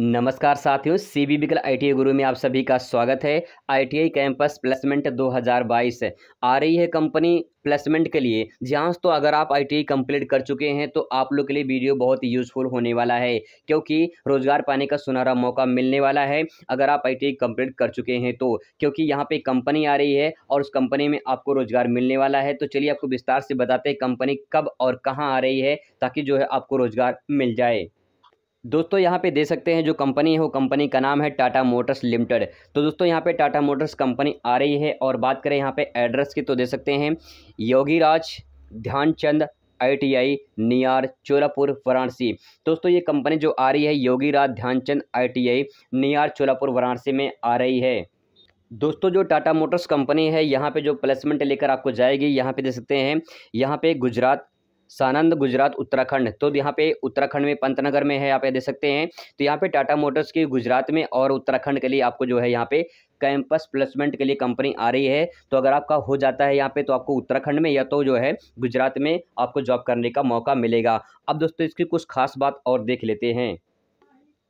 नमस्कार साथियों C B बिकल आई टी गुरु में आप सभी का स्वागत है आईटीआई कैंपस प्लेसमेंट 2022 आ रही है कंपनी प्लेसमेंट के लिए जहाँ तो अगर आप आईटीआई कंप्लीट कर चुके हैं तो आप लोग के लिए वीडियो बहुत यूजफुल होने वाला है क्योंकि रोजगार पाने का सुनहरा मौका मिलने वाला है अगर आप आईटीआई कंप्लीट कर चुके हैं तो क्योंकि यहाँ पे कंपनी आ रही है और उस कंपनी में आपको रोजगार मिलने वाला है तो चलिए आपको विस्तार से बताते हैं कंपनी कब और कहाँ आ रही है ताकि जो है आपको रोजगार मिल जाए दोस्तों यहाँ पे दे सकते हैं जो कंपनी है वो कंपनी का नाम है टाटा मोटर्स लिमिटेड तो दोस्तों यहाँ पे टाटा मोटर्स कंपनी आ रही है और बात करें यहाँ पे एड्रेस की तो दे सकते हैं योगीराज ध्यानचंद आईटीआई नियार चोलापुर वाराणसी दोस्तों ये कंपनी जो आ रही है योगीराज ध्यानचंद आईटीआई नियार चोलापुर वाराणसी में आ रही है दोस्तों जो टाटा मोटर्स कंपनी है यहाँ पे जो प्लेसमेंट लेकर आपको जाएगी यहाँ पे दे सकते हैं यहाँ पे गुजरात सानंद गुजरात उत्तराखंड तो यहाँ पे उत्तराखंड में पंतनगर में है आप ये देख सकते हैं तो यहाँ पे टाटा मोटर्स की गुजरात में और उत्तराखंड के लिए आपको जो है यहाँ पे कैंपस प्लेसमेंट के लिए कंपनी आ रही है तो अगर आपका हो जाता है यहाँ पे तो आपको उत्तराखंड में या तो जो है गुजरात में आपको जॉब करने का मौका मिलेगा अब दोस्तों इसकी कुछ खास बात और देख लेते हैं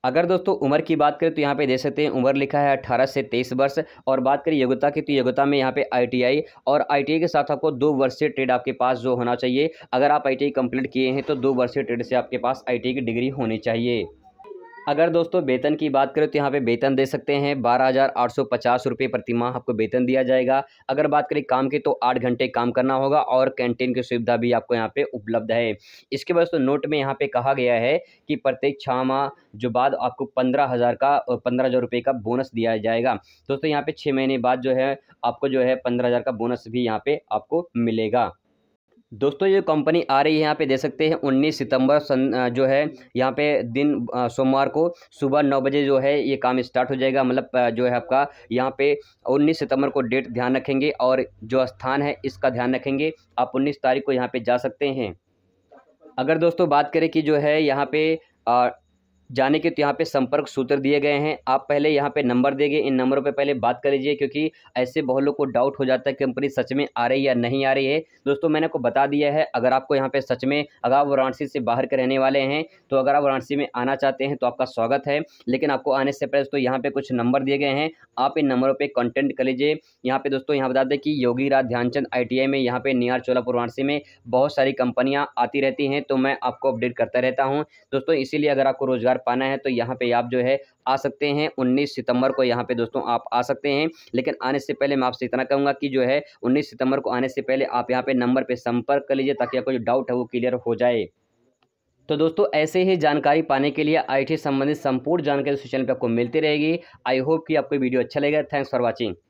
अगर दोस्तों उम्र की बात करें तो यहाँ पे देख सकते हैं उम्र लिखा है 18 से 23 वर्ष और बात करें योग्यता की तो योग्यता में यहाँ पे आईटीआई और आईटीआई के साथ आपको दो वर्ष से ट्रेड आपके पास जो होना चाहिए अगर आप आईटीआई कंप्लीट किए हैं तो दो वर्ष से ट्रेड से आपके पास आईटीआई की डिग्री होनी चाहिए अगर दोस्तों वेतन की बात करें तो यहाँ पे वेतन दे सकते हैं बारह हज़ार आठ सौ पचास रुपये प्रति माह आपको वेतन दिया जाएगा अगर बात करें काम के तो आठ घंटे काम करना होगा और कैंटीन की सुविधा भी आपको यहाँ पे उपलब्ध है इसके बाद दोस्तों नोट में यहाँ पे कहा गया है कि प्रत्येक छः माह जो बाद आपको पंद्रह हज़ार का पंद्रह हज़ार रुपये का बोनस दिया जाएगा दोस्तों यहाँ पर छः महीने बाद जो है आपको जो है पंद्रह हज़ार का बोनस भी यहाँ पर आपको मिलेगा दोस्तों ये कंपनी आ रही है यहाँ पे देख सकते हैं उन्नीस सितंबर सन जो है यहाँ पे दिन सोमवार को सुबह नौ बजे जो है ये काम स्टार्ट हो जाएगा मतलब जो है आपका यहाँ पे उन्नीस सितंबर को डेट ध्यान रखेंगे और जो स्थान है इसका ध्यान रखेंगे आप उन्नीस तारीख को यहाँ पे जा सकते हैं अगर दोस्तों बात करें कि जो है यहाँ पे आ, जाने के तो यहाँ पे संपर्क सूत्र दिए गए हैं आप पहले यहाँ पे नंबर देंगे इन नंबरों पे पहले बात कर लीजिए क्योंकि ऐसे बहुत लोग को डाउट हो जाता है कंपनी सच में आ रही है या नहीं आ रही है दोस्तों मैंने आपको बता दिया है अगर आपको यहाँ पे सच में अगर आप वाराणसी से बाहर के रहने वाले हैं तो अगर आप वाराणसी में आना चाहते हैं तो आपका स्वागत है लेकिन आपको आने से पहले दोस्तों यहाँ पर कुछ नंबर दिए गए हैं आप इन नंबरों पर कॉन्टेंट कर लीजिए यहाँ पर दोस्तों यहाँ बता दें कि योगी राज ध्यानचंद आई में यहाँ पर नियार चोलापुर वाराणसी में बहुत सारी कंपनियाँ आती रहती हैं तो मैं आपको अपडेट करता रहता हूँ दोस्तों इसीलिए अगर आपको रोजगार कर पाना है तो यहाँ पे आप जो है आ सकते हैं 19 सितंबर को यहाँ पे दोस्तों आप आ सकते हैं लेकिन आने से पहले मैं आपसे इतना कहूँगा कि जो है 19 सितंबर को आने से पहले आप यहाँ पे नंबर पे संपर्क कर लीजिए ताकि आपको जो डाउट है वो क्लियर हो जाए तो दोस्तों ऐसे ही जानकारी पाने के लिए आई संबंधित संपूर्ण जानकारी इस चैनल पर आपको मिलती रहेगी आई होप कि आपको वीडियो अच्छा लगेगा थैंक्स फॉर वॉचिंग